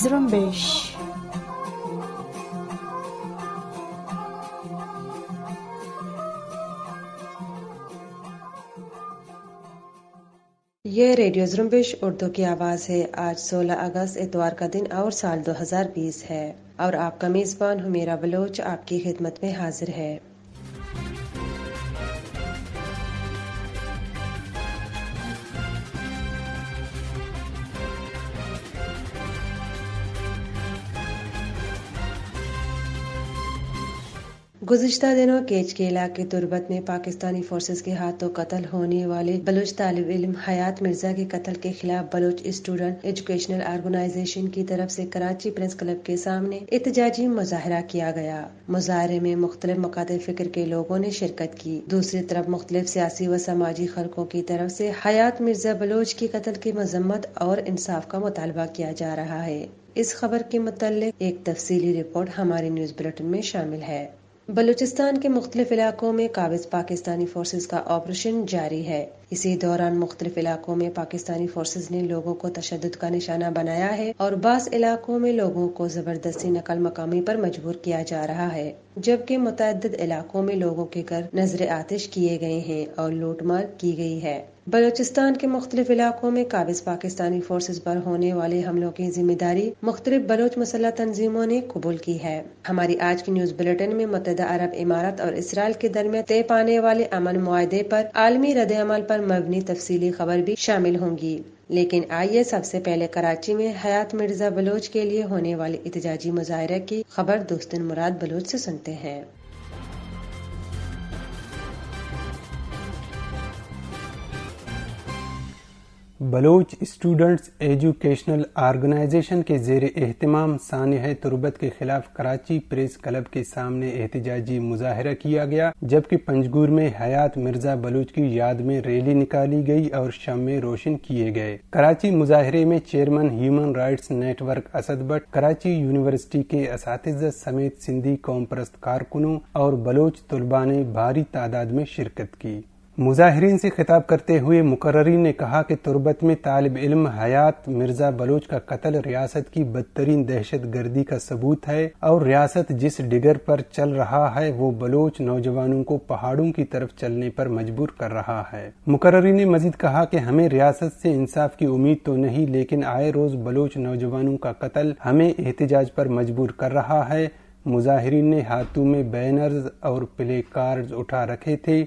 Zrumbish. ये radio जुम्बिश Urdu की आवाज़ है आज 16 अगस्त इतवार का दिन और साल 2020 है और आपका मेज़बान हुमेरा बलोच आपकी खिदमत में हाजिर है गुजशत दिनों केच के इलाके तुर्बत में पाकिस्तानी फोर्स के हाथों कत्ल होने वाले बलोच तालब इलम हयात मिर्जा के कत्ल के खिलाफ बलोच स्टूडेंट एजुकेशनल ऑर्गेनाइजेशन की तरफ से कराची प्रेस क्लब के सामने एहतजाजी मुजाहरा किया गया मुजाहरे में मुख्तलिफ मकाद फिक्र के लोगों ने शिरकत की दूसरी तरफ मुख्तलिफ सियासी व समाजी खलकों की तरफ से हयात मिर्जा बलोच के कत्ल की मजम्मत और इंसाफ का मुतालबा किया जा रहा है इस खबर के मुतालिक एक तफसीली रिपोर्ट हमारे न्यूज बुलेटिन में शामिल है बलूचिस्तान के मुख्तलिफ इलाकों में काबिज पाकिस्तानी फोर्सेज का ऑपरेशन जारी है इसी दौरान मुख्तलिफ इलाकों में पाकिस्तानी फोर्सेज ने लोगों को तशद का निशाना बनाया है और बास इलाकों में लोगों को जबरदस्ती नकल मकामी पर मजबूर किया जा रहा है जबकि मुतद इलाकों में लोगों के घर नजर आतिश किए गए हैं और लूटमार की गई है बलोचिस्तान के मुख्तलिफ इलाकों में काबिज पाकिस्तानी फोर्सेज पर होने वाले हमलों की जिम्मेदारी मुख्तलिफ बलोच मसल तंजीमों ने कबूल की है हमारी आज की न्यूज बुलेटिन में मुतद अरब इमारत और इसराइल के दरमियान तय पाने वाले अमन माहे पर आलमी रद अमल पर मबनी तफसी खबर भी शामिल होंगी लेकिन आइए सबसे पहले कराची में हयात मिर्जा बलोच के लिए होने वाले इतजाजी मुजाहरे की खबर दोस्त मुराद बलोच ऐसी सुनते हैं बलोच स्टूडेंट्स एजुकेशनल आर्गेनाइजेशन के जेर एहतमाम सानह तुरबत के खिलाफ कराची प्रेस क्लब के सामने एहतजाजी मुजाहरा किया गया जबकि पंजगुर में हयात मिर्जा बलूच की याद में रैली निकाली गई और में रोशन किए गए कराची मुजाहरे में chairman human rights network Asad Bhatt Karachi university के इस समेत सिंधी कौम परस्त कारकुनों और बलोच तलबा ने भारी तादाद में शिरकत की मुजाहरीन से खिताब करते हुए मुकर्री ने कहा कि तुर्बत में तालब इल्म हयात मिर्जा बलोच का कत्ल रियासत की बदतरीन दहशत गर्दी का सबूत है और रियासत जिस डिगर पर चल रहा है वो बलोच नौजवानों को पहाड़ों की तरफ चलने पर मजबूर कर रहा है मुकर्री ने मजीद कहा कि हमें रियासत से इंसाफ की उम्मीद तो नहीं लेकिन आए रोज बलोच नौजवानों का कत्ल हमें एहतजाज पर मजबूर कर रहा है मुजाहरीन ने हाथों में बैनर्स और प्ले कार्ड उठा रखे थे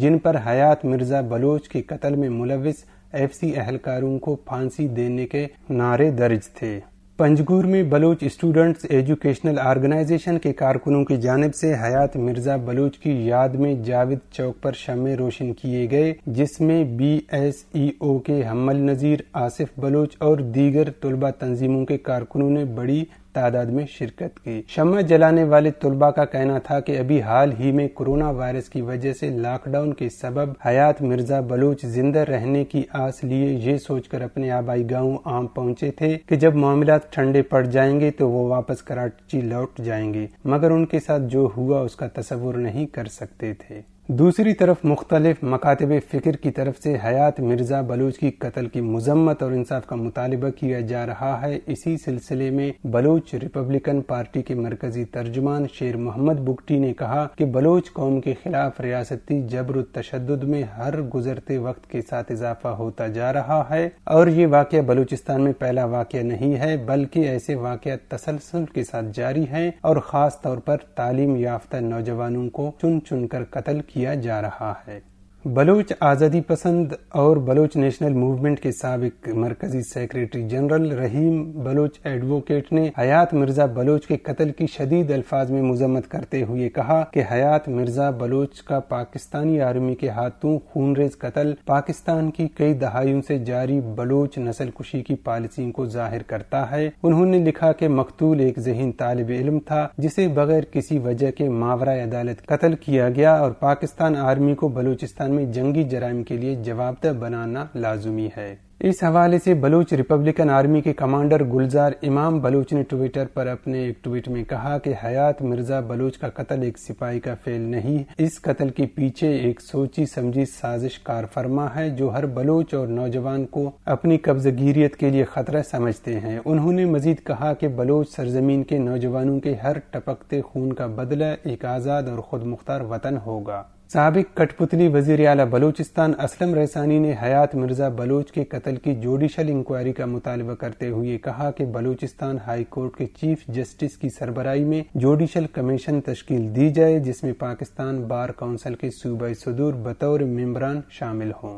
जिन पर हयात मिर्जा बलोच के कत्ल में मुलविस एफ सी एहलकारों को फांसी देने के नारे दर्ज थे पंजगुर में बलोच स्टूडेंट्स एजुकेशनल ऑर्गेनाइजेशन के कारकुनों की जानब से हयात मिर्जा बलोच की याद में जावेद चौक पर शमे रोशन किए गए जिसमें बी एस ई ओ के हमल नज़ीर आसिफ बलोच और दीगर तलबा तंजीमों के कारकुनों ने बड़ी तादाद में शिरकत की शमा जलाने वाले तुलबा का कहना था कि अभी हाल ही में कोरोना वायरस की वजह से लॉकडाउन के सबब हयात मिर्जा बलूच जिंदा रहने की आस लिए ये सोचकर अपने आबाई गाँव आम पहुँचे थे कि जब मामला ठंडे पड़ जाएंगे तो वो वापस कराची लौट जाएंगे मगर उनके साथ जो हुआ उसका तस्वुर नहीं कर सकते थे दूसरी तरफ मुख्तलिफ मकातब फ़िक्र की तरफ से हयात मिर्ज़ा बलूच की कत्ल की मजम्मत और इंसाफ का मुतालबा किया जा रहा है इसी सिलसिले में बलूच रिपब्लिकन पार्टी के मरकजी तर्जमान शेर मोहम्मद बुगटी ने कहा कि बलूच कौम के खिलाफ रियासती जबर तशद में हर गुजरते वक्त के साथ इजाफा होता जा रहा है और ये वाक्य बलूचिस्तान में पहला वाक्य नहीं है बल्कि ऐसे वाक्य तसलसल के साथ जारी है और खास तौर पर तालीम याफ्ता नौजवानों को चुन चुन कर कत्ल किया जा रहा है बलोच आज़ादी पसंद और बलोच नेशनल मूवमेंट के सबक मरकजी secretary general Rahim Baloch advocate ने हयात मिर्जा बलोच के कत्ल की शदीद अल्फाज में मजम्मत करते हुए कहा कि हयात मिर्जा बलोच का पाकिस्तानी आर्मी के हाथों खूनरेज कत्ल पाकिस्तान की कई दहाइयों से जारी बलोच नस्ल कुशी की पॉलिसी को जाहिर करता है उन्होंने लिखा कि मकतूल एक जहन तालब इलम था जिसे बगैर किसी वजह के मावरा अदालत कत्ल किया गया और पाकिस्तान आर्मी को बलोचिस्तान में जंगी जराइम के लिए जवाबदह बनाना लाजमी है इस हवाले से बलूच रिपब्लिकन आर्मी के कमांडर गुलजार इमाम बलूच ने ट्विटर पर अपने एक ट्वीट में कहा कि हयात मिर्जा बलूच का कत्ल एक सिपाही का फेल नहीं इस कत्ल के पीछे एक सोची समझी साजिश कार फरमा है जो हर बलूच और नौजवान को अपनी कब्जगीरियत के लिए खतरा समझते हैं उन्होंने मजीद कहा कि बलूच सरजमीन के नौजवानों के हर टपकते खून का बदला एक आज़ाद और खुद मुख्तार वतन होगा सबक कठपुतली वजीर अला बलूचिस्तान असलम रहसानी ने हयात मिर्जा बलूच के कत्ल की जोडिशल इंक्वायरी का मुतालबा करते हुए कहा कि बलूचिस्तान हाई कोर्ट के चीफ जस्टिस की सरबराई में जोडिशल कमीशन तश्कील दी जाए जिसमें पाकिस्तान बार काउंसिल के सूबाई सदूर बतौर मम्बरान शामिल हों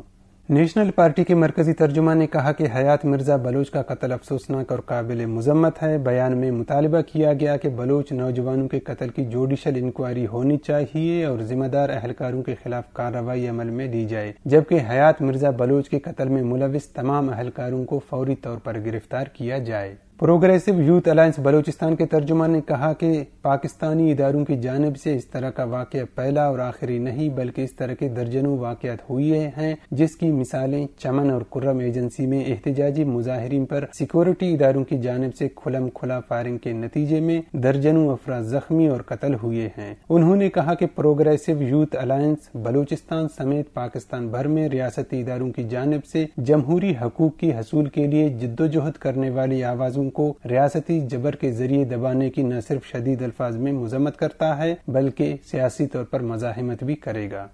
नेशनल पार्टी के मरकजी तर्जुमा ने कहा कि हयात मिर्जा बलोच का कत्ल अफसोसनाक और काबिल मजम्मत है बयान में मुतालबा किया गया कि बलोच नौजवानों के कत्ल की जुडिशल इंक्वायरी होनी चाहिए और जिम्मेदार अहलकारों के खिलाफ कार्रवाई अमल में दी जाए जबकि हयात मिर्जा बलोच के कत्ल में मुलविस तमाम अहलकारों को फौरी तौर पर गिरफ्तार किया जाए प्रोग्रेसिव यूथ अलायंस बलूचिस्तान के तर्जुमान ने कहा कि पाकिस्तानी इदारों की जानब से इस तरह का वाक़ पहला और आखिरी नहीं बल्कि इस तरह के दर्जनों वाकत हुए हैं जिसकी मिसालें चमन और कुर्रम एजेंसी में एहतजाजी मुजाहरीन पर सिक्योरिटी इदारों की जानब से खुलम खुला फायरिंग के नतीजे में दर्जनों अफरा जख्मी और कतल हुए हैं उन्होंने कहा कि प्रोग्रेसिव यूथ अलायंस बलूचिस्तान समेत पाकिस्तान भर में रियासती इदारों की जानब से जमहूरी हकूक की हसूल के लिए जिद्दोजहद करने वाली आवाज़ों लोगों को रियासती जबर के जरिए दबाने की न सिर्फ शदीद अल्फाज में मजम्मत करता है बल्कि सियासी तौर पर मजाहमत भी करेगा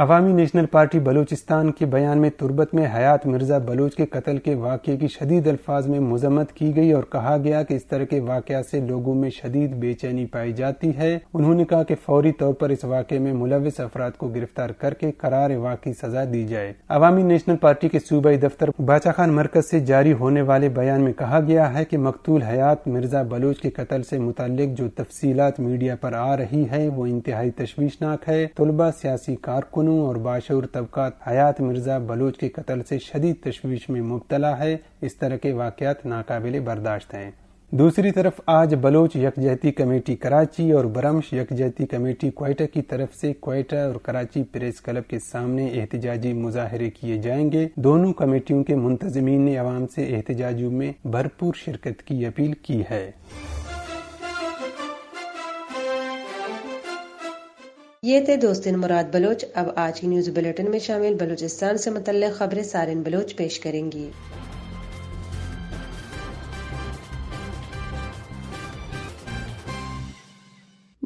अवामी नेशनल पार्टी बलूचिस्तान के बयान में तुर्बत में हयात मिर्जा बलूच के कत्ल के वाक़े की शदीद अल्फाज में मजम्मत की गई और कहा गया कि इस तरह के वाक़ से लोगों में शदीद बेचैनी पाई जाती है उन्होंने कहा कि फौरी तौर पर इस वाक़े में मुलविस अफराद को गिरफ्तार करके करार वाकई सजा दी जाए अवामी नेशनल पार्टी के सूबाई दफ्तर बाचा खान मरकज से जारी होने वाले बयान में कहा गया है की मकतूल हयात मिर्जा बलूच के कत्ल से मुतालिक जो तफसीलात मीडिया पर आ रही है वो इंतहाई तशवीशनाक है तलबा सियासी कारकुनों मजनू और बाशूर तबका हयात मिर्जा बलूच के कत्ल से शदीद तशवीश में मुबतला है इस तरह के वाकत नाकाबिल बर्दाश्त हैं दूसरी तरफ आज बलोच यकजहती कमेटी कराची और बरम्श यकजहती कमेटी क्वेटा की तरफ से क्वेटा और कराची प्रेस क्लब के सामने एहतजाजी मुजाहरे किए जाएंगे दोनों कमेटियों के मुंतजमीन ने आवाम से एहतजाजों में भरपूर शिरकत की अपील की है ये थे दोस्तिन मुराद बलोच अब आज की न्यूज़ बुलेटिन में शामिल बलूचिस्तान से मुतल खबरें सारिन बलोच पेश करेंगी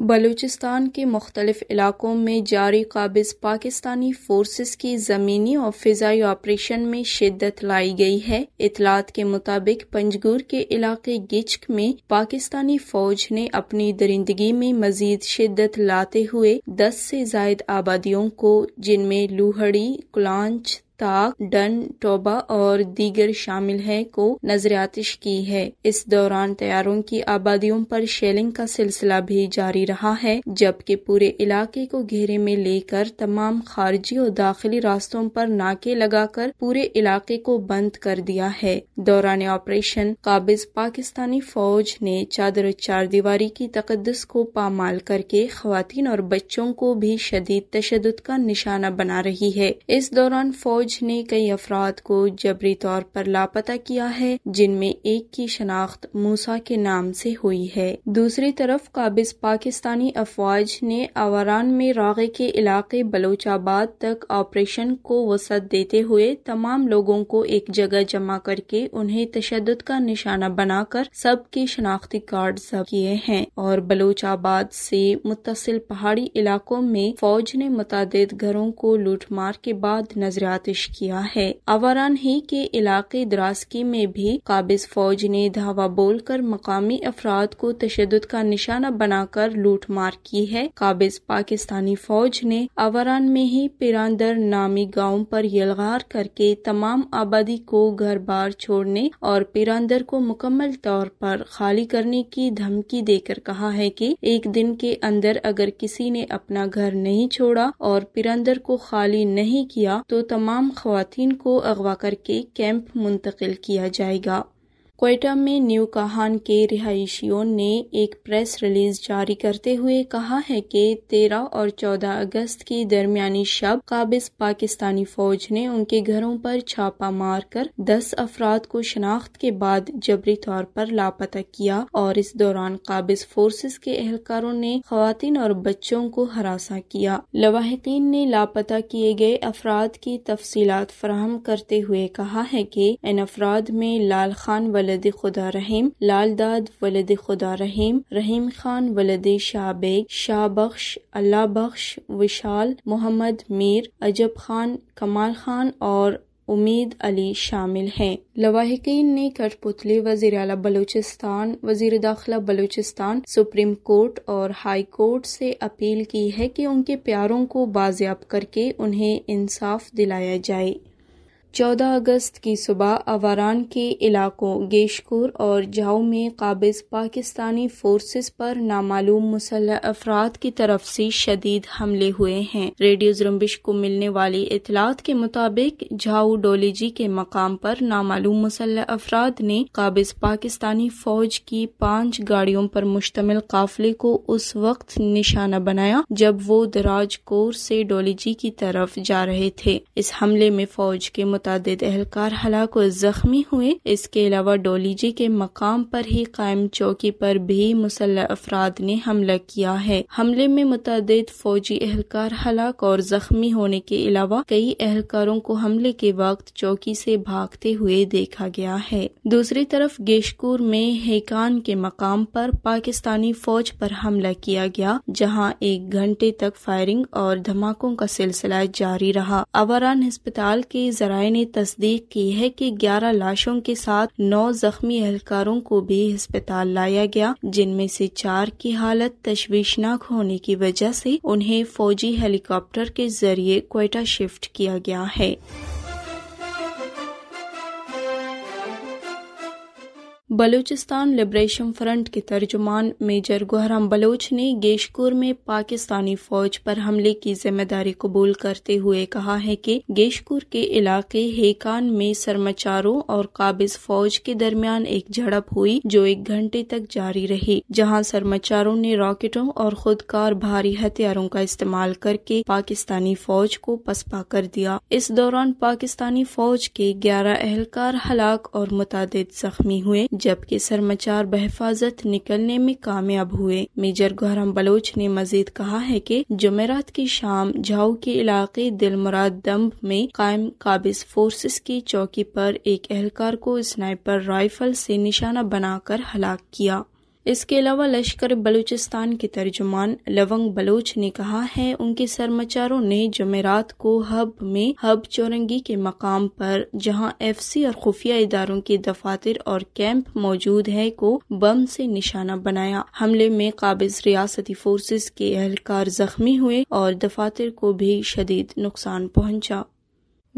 बलूचिस्तान के मुख्तलिफ इलाकों में जारी काबिज पाकिस्तानी फोर्सेस की ज़मीनी और फ़िज़ाई ऑपरेशन में शिद्दत लाई गई है इतलात के मुताबिक पंजगुर के इलाके गिचक में पाकिस्तानी फौज ने अपनी दरिंदगी में मजीद शिद्दत लाते हुए दस से जायद आबादियों को जिनमें लूहड़ी कुलांच ताक डन टोबा और दीगर शामिल है को नजर आतिश की है इस दौरान तैयारों की आबादियों पर शेलिंग का सिलसिला भी जारी रहा है जबकि पूरे इलाके को घेरे में लेकर तमाम खारजी और दाखिली रास्तों पर नाके लगाकर पूरे इलाके को बंद कर दिया है दौरान ऑपरेशन काबिज पाकिस्तानी फौज ने चादर चार दीवार की तकदस को पामाल करके खातन और बच्चों को भी शदीद तशद का निशाना बना रही है इस दौरान फौज फौज ने कई अफराद को जबरी तौर पर लापता किया है जिनमें एक की शनाख्त मूसा के नाम से हुई है दूसरी तरफ काबिज पाकिस्तानी अफवाज ने अवरान में रागे के इलाके बलोचाबाद तक ऑपरेशन को वसत देते हुए तमाम लोगों को एक जगह जमा करके उन्हें तशद का निशाना बनाकर सबके शनाख्ती कार्ड जब किए हैं और बलोचाबाद से मुतसिल पहाड़ी इलाकों में फौज ने मुतद घरों को लूटमार के बाद नजरियाती पेश किया है अवरान ही के इलाके द्रासकी में भी काबिज फौज ने धावा बोलकर मकामी अफराद को तशद का निशाना बनाकर लूट मार की है काबिज पाकिस्तानी फौज ने अवरान में ही पिरांदर नामी गाँव पर यलगार करके तमाम आबादी को घर बार छोड़ने और पिरांदर को मुकम्मल तौर पर खाली करने की धमकी देकर कहा है कि एक दिन के अंदर अगर किसी ने अपना घर नहीं छोड़ा और पिरंदर को खाली नहीं किया तो तमाम तमाम खवातीन को अगवा करके कैंप मुंतकिल किया जाएगा कोयटा में न्यू कहान के रिहायशियों ने एक प्रेस रिलीज जारी करते हुए कहा है कि 13 और 14 अगस्त की दरमियानी शब काबिज पाकिस्तानी फौज ने उनके घरों पर छापा मारकर 10 अफराद को शनाख्त के बाद जबरी तौर पर लापता किया और इस दौरान काबिज फोर्सेस के एहलकारों ने खातन और बच्चों को हरासा किया लवाहकिन ने लापता किए गए अफराद की तफसीत फराहम करते हुए कहा है की इन अफराद में लाल खान वाले वलद खुदा रहीम लाल दाद वलद खुदा रहीम रहीम खान वलद शाहबेग शाह बख्श अल्लाह बख्श विशाल मोहम्मद मीर अजब खान कमाल खान और उम्मीद अली शामिल हैं लवाहिकीन ने कठपुतली वजीर अला बलूचिस्तान वजीर दाखिला बलूचिस्तान सुप्रीम कोर्ट और हाई कोर्ट से अपील की है कि उनके प्यारों को बाजियाब करके उन्हें इंसाफ दिलाया जाए चौदह अगस्त की सुबह अवारान के इलाकों गेशकुर और जाओ में काबिज पाकिस्तानी फोर्सेस पर नामालूम मुसल अफराद की तरफ से शदीद हमले हुए हैं रेडियो जुम्बिश को मिलने वाली इतलात के मुताबिक झाऊ डोलीजी के मकाम पर नामालूम मुसल अफराद ने काबिज पाकिस्तानी फौज की पांच गाड़ियों पर मुश्तमिल काफिले को उस वक्त निशाना बनाया जब वो दराज कोर से डोलीजी की तरफ जा रहे थे इस हमले में फौज के मुतद एहलकार हलाक और जख्मी हुए इसके अलावा डोलीजी के मकाम पर ही कायम चौकी पर भी मुसल अफराद ने हमला किया है हमले में मुताद फौजी एहलकार हलाक और जख्मी होने के अलावा कई एहलकारों को हमले के वक्त चौकी से भागते हुए देखा गया है दूसरी तरफ गेशकूर में हेकान के मकाम पर पाकिस्तानी फौज पर हमला किया गया जहां एक घंटे तक फायरिंग और धमाकों का सिलसिला जारी रहा अवारान अस्पताल के जरा न्याय ने तस्दीक की है कि 11 लाशों के साथ नौ जख्मी एहलकारों को भी अस्पताल लाया गया जिनमें से चार की हालत तशवीशनाक होने की वजह से उन्हें फौजी हेलीकॉप्टर के जरिए कोयटा शिफ्ट किया गया है बलूचिस्तान लिबरेशन फ्रंट के तर्जुमान मेजर गुहराम बलोच ने गेशकुर में पाकिस्तानी फौज पर हमले की जिम्मेदारी कबूल करते हुए कहा है कि गेशकुर के इलाके हेकान में सरमाचारों और काबिज फौज के दरमियान एक झड़प हुई जो एक घंटे तक जारी रही जहां सरमाचारों ने रॉकेटों और खुदकार भारी हथियारों का इस्तेमाल करके पाकिस्तानी फौज को पसपा कर दिया इस दौरान पाकिस्तानी फौज के ग्यारह एहलकार हलाक और मुताद जख्मी हुए जबकि सरमाचार बहफाजत निकलने में कामयाब हुए मेजर गोहरम बलोच ने मजीद कहा है कि जमेरात की शाम झाऊ के इलाके दिलमुराद दम्ब में कायम काबिज फोर्सेस की चौकी पर एक एहलकार को स्नाइपर राइफल से निशाना बनाकर हलाक किया इसके अलावा लश्कर बलूचिस्तान के तर्जुमान लवंग बलोच ने कहा है उनके सरमाचारों ने जमेरात को हब में हब चौरंगी के मकाम पर जहां एफसी और खुफिया इदारों के दफातर और कैंप मौजूद है को बम से निशाना बनाया हमले में काबिज रियासती फोर्सेस के एहलकार जख्मी हुए और दफातर को भी शदीद नुकसान पहुंचा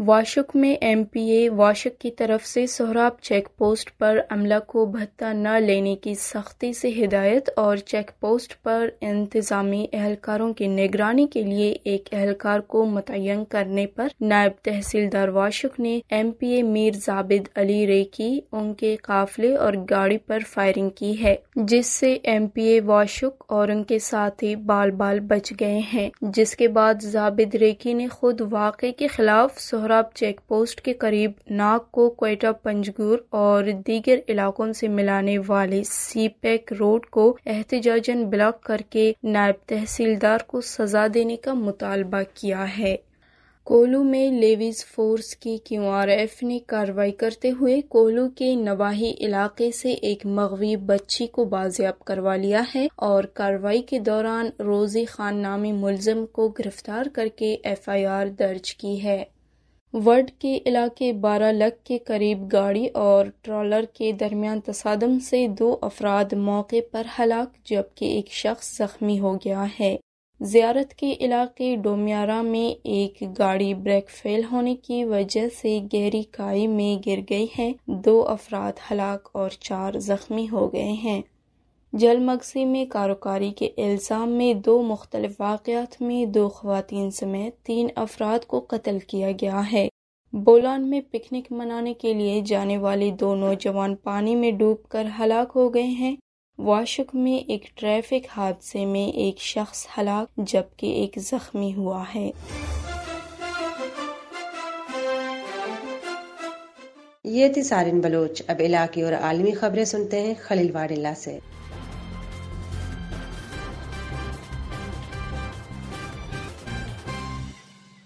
वाशुक में एमपीए वाशुक की तरफ से सोहराब चेक पोस्ट पर अमला को भत्ता न लेने की सख्ती से हिदायत और चेक पोस्ट पर इंतजामी एहलकारों की निगरानी के लिए एक एहलकार को मुतन करने पर नायब तहसीलदार वाशुक ने एमपीए मीर जाबिद अली रे की उनके काफिले और गाड़ी पर फायरिंग की है जिससे एमपीए वाशुक और उनके साथी बाल बाल बच गए हैं जिसके बाद जाबिद रेखी ने खुद वाक़े के खिलाफ चेक पोस्ट के करीब नाग को कोयटा पंजगुर और दीगर इलाकों से मिलाने वाले सी पैक रोड को एहतजाजन ब्लॉक करके नायब तहसीलदार को सजा देने का मुतालबा किया है कोलू में लेवीज फोर्स की क्यू आर एफ ने कार्रवाई करते हुए कोलू के नवाही इलाके से एक मगवी बच्ची को बाजियाब करवा लिया है और कार्रवाई के दौरान रोजी खान नामी मुलजम को गिरफ्तार करके आर दर्ज की है वर्ड के इलाके बारह लख के करीब गाड़ी और ट्रॉलर के दरमियान तसादम से दो अफराद मौके पर हलाक जबकि एक शख्स जख्मी हो गया है जियारत के इलाके डोमियारा में एक गाड़ी ब्रेक फेल होने की वजह से गहरी काई में गिर गई है दो अफराद हलाक और चार जख्मी हो गए हैं जलमगसी में कारोकारी के इल्ज़ाम में दो मुख्तलिफ वाक़ात में दो खुवान समेत तीन अफराद को कत्ल किया गया है बोलान में पिकनिक मनाने के लिए जाने वाले दो नौजवान पानी में डूब कर हलाक हो गए हैं वाशुक में एक ट्रैफिक हादसे में एक शख्स हलाक जबकि एक जख्मी हुआ है ये थी सारिन बलोच अब इलाके और आलमी खबरें सुनते हैं खलील वाडिल्ला से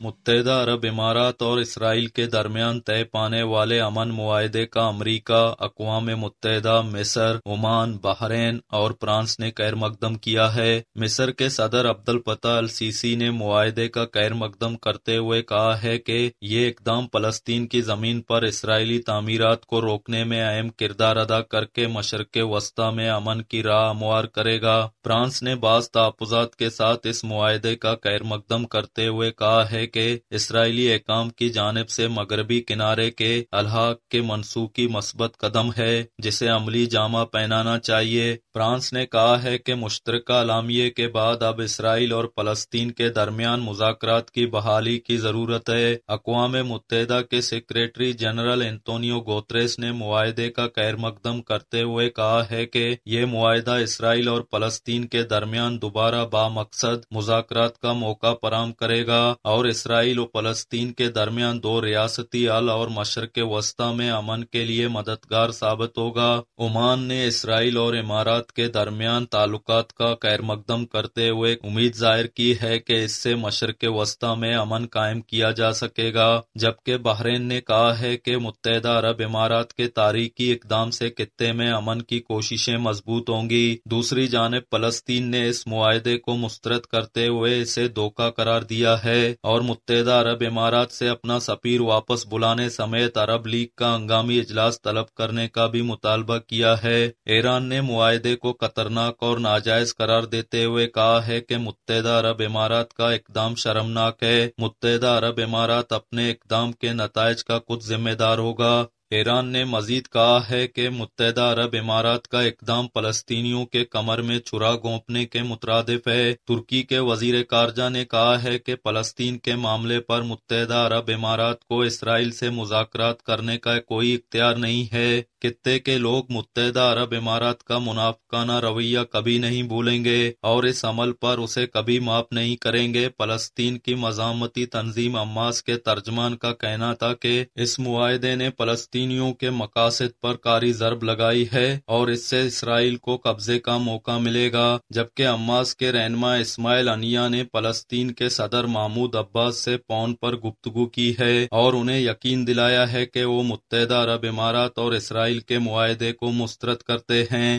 मुत्तहदा अरब इमारात और इसराइल के दरमियान तय पाने वाले अमन माहदे का अमरीका अकवाम मुत्तहदा मिसर ओमान बहरेन और फ्रांस ने कैर मकदम किया है मिसर के सदर अब्दुल फतह अल सीसी ने मुआदे का कैर मकदम करते हुए कहा है कि ये इकदाम फलस्तीन की जमीन पर इसराइली तमीरत को रोकने में अहम किरदार अदा करके मशरक वस्ता में अमन की राह हमवार करेगा फ्रांस ने बाज तहफात के साथ इस माहदे का कैर मकदम करते हुए कहा है के इसराइली एकाम की जानब से मगरबी किनारे के अलहाक के मनसूखी की मस्बत कदम है जिसे अमली जामा पहनाना चाहिए फ्रांस ने कहा है की मुश्तर अलामिये के बाद अब इसराइल और फलस्तीन के दरमियान मुजात की बहाली की जरूरत है अकवा मुतहदा के सेक्रेटरी जनरल एंतोनियो गोत्रेस ने मुआदे का खैर मकदम करते हुए कहा है की ये मुआदा इसराइल और फलस्तीन के दरमियान दोबारा बामकसद मुजात का मौका फराम करेगा और इस इसराइल और फलस्तीन के दरमियान दो रियासती अल और मशरक वस्ता में अमन के लिए मददगार साबित होगा ओमान ने इसराइल और इमारात के दरमियान ताल्लुक का खैर मकदम करते हुए उम्मीद जाहिर की है कि इससे मशरक वस्ता में अमन कायम किया जा सकेगा जबकि बहरेन ने कहा है कि मुतदा अरब इमारात के तारीखी इकदाम से खत्ते में अमन की कोशिशें मजबूत होंगी दूसरी जानब फलस्तीन ने इस मुआदे को मुस्तरद करते हुए इसे धोखा करार दिया है और मुतहदा अरब इमारात से अपना सफ़ीर वापस बुलाने समेत अरब लीग का हंगामी इजलास तलब करने का भी मुतालबा किया है ईरान ने मुआदे को खतरनाक और नाजायज करार देते हुए कहा है की मुतहदा अरब इमारात का इकदाम शर्मनाक है मुतहदा अरब इमारात अपने इकदाम के नतज का कुछ जिम्मेदार होगा ईरान ने मजीद कहा है कि मुतहदा अरब इमारात का इकदाम फलस्तीनियों के कमर में छुरा गोंपने के मुतरदफ है तुर्की के वजीर खारजा ने कहा है कि फलस्तीन के मामले पर मुतहदा अरब इमारात को इसराइल से मुजात करने का कोई इख्तियार नहीं है खत्ते के लोग मुतहदा अरब इमारात का मुनाफाना रवैया कभी नहीं भूलेंगे और इस अमल पर उसे कभी माफ नहीं करेंगे फलस्तीन की मजामती तंजीम अम्मास के तर्जमान का कहना था कि इस मुआदे ने फलस्ती फ़लस्तीनियों के मकासद पर कारी जरब लगाई है और इससे इसराइल को कब्जे का मौका मिलेगा जबकि अम्मास के रहनमा इसमाइल अनिया ने फलस्तीन के सदर महमूद अब्बास से फोन पर गुप्तगु की है और उन्हें यकीन दिलाया है कि वो मुतहदा अरब इमारात और इसराइल के माहदे को मुस्तरद करते हैं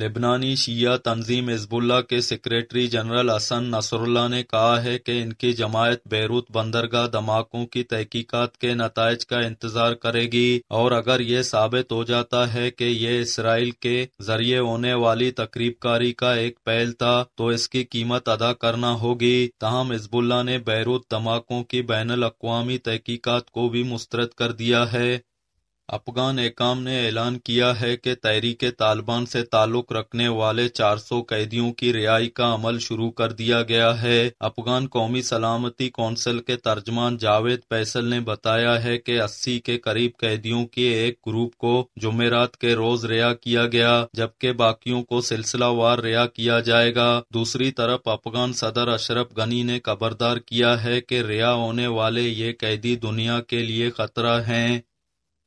लेबनानी शिया तंजीम हिजबुल्ला के सेक्रेटरी जनरल हसन नसरुल्ला ने कहा है कि इनकी जमायत बैरूत बंदरगाह धमाकों की तहकीकात के नतज का इंतजार करेगी और अगर ये साबित हो जाता है कि ये इसराइल के जरिए होने वाली तकरीबकारी का एक पहल था तो इसकी कीमत अदा करना होगी तहम हिजबुल्ला ने बैरूत धमाकों की बैन अवी तहकीकत को भी मुस्तरद कर दिया है अफगान एकाम ने ऐलान किया है कि तहरीक तालिबान से ताल्लुक रखने वाले 400 कैदियों की रिहाई का अमल शुरू कर दिया गया है अफगान कौमी सलामती कौंसिल के तर्जमान जावेद फैसल ने बताया है कि 80 के करीब कैदियों के एक ग्रुप को जुमेरात के रोज रिहा किया गया जबकि बाकियों को सिलसिलावार रिहा किया जाएगा दूसरी तरफ अफगान सदर अशरफ गनी ने खबरदार किया है की रिहा होने वाले ये कैदी दुनिया के लिए खतरा है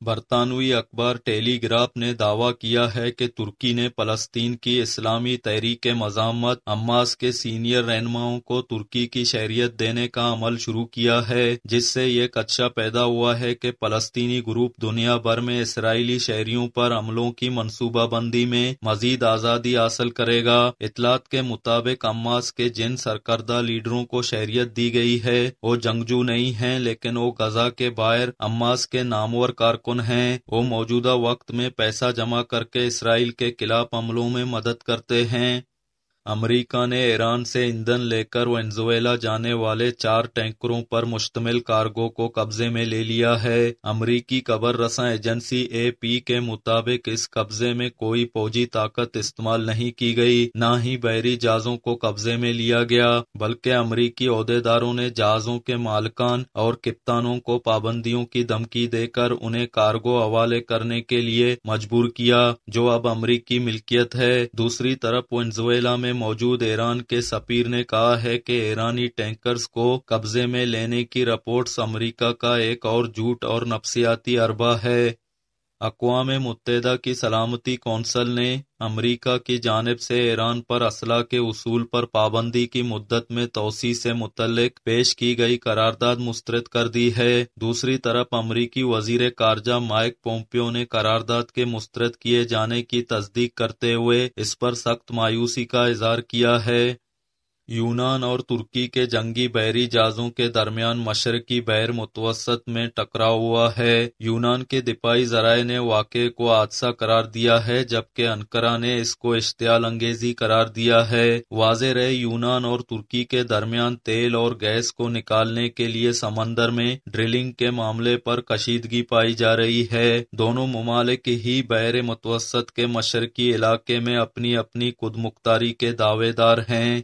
बरतानवी अखबार टेलीग्राफ ने दावा किया है कि तुर्की ने फलस्तीन की इस्लामी तहरीक मजामत अम्मास के सीनियर रहनुमाओं को तुर्की की शहरियत देने का अमल शुरू किया है जिससे ये कच्चा पैदा हुआ है कि फलस्तीनी ग्रुप दुनिया भर में इसराइली शहरियों पर अमलों की मनसूबाबंदी में मजीद आज़ादी हासिल करेगा इतलात के मुताबिक अम्मास के जिन सरकर्दा लीडरों को शहरियत दी गई है वो जंगजू नहीं है लेकिन वो गजा के बाहर अम्मास के नामवर कार कारकुन हैं वो मौजूदा वक्त में पैसा जमा करके इसराइल के खिलाफ अमलों में मदद करते हैं अमेरिका ने ईरान से ईंधन लेकर वेंजुएला जाने वाले चार टैंकरों पर मुश्तमिल कार्गो को कब्जे में ले लिया है अमेरिकी खबर रसा एजेंसी ए पी के मुताबिक इस कब्जे में कोई फौजी ताकत इस्तेमाल नहीं की गई न ही बहरी जहाजों को कब्जे में लिया गया बल्कि अमरीकी अहदेदारों ने जहाजों के मालकान और कप्तानों को पाबंदियों की धमकी देकर उन्हें कार्गो हवाले करने के लिए मजबूर किया जो अब अमरीकी मिल्कियत है दूसरी तरफ वेंजुएला में मौजूद ईरान के सपीर ने कहा है कि ईरानी टैंकर्स को कब्जे में लेने की रिपोर्ट्स अमेरिका का एक और झूठ और नफसियाती अरबा है अकवा मुत्तदा की सलामती कौंसल ने अमरीका की जानब से ईरान पर असला के असूल पर पाबंदी की मुद्दत में तोसी से मुतल पेश की गई करारदाद मुस्तरद कर दी है दूसरी तरफ अमरीकी वजीर खारजा माइक पोम्पियो ने करारदाद के मुस्तरद किए जाने की तस्दीक करते हुए इस पर सख्त मायूसी का इजहार किया है यूनान और तुर्की के जंगी बैरी जहाज़ों के दरमियान मशरकी बैर मुतवसत में टकराव हुआ है यूनान के दिपाही जराये ने वाक़े को हादसा करार दिया है जबकि अनकरा ने इसको इश्तियाल अंगेजी करार दिया है वाज रहे यूनान और तुर्की के दरमियान तेल और गैस को निकालने के लिए समंदर में ड्रिलिंग के मामले पर कशीदगी पाई जा रही है दोनों ममालिक ही बहर मुतवसत के मशरकी इलाके में अपनी अपनी खुद मुख्तारी के दावेदार हैं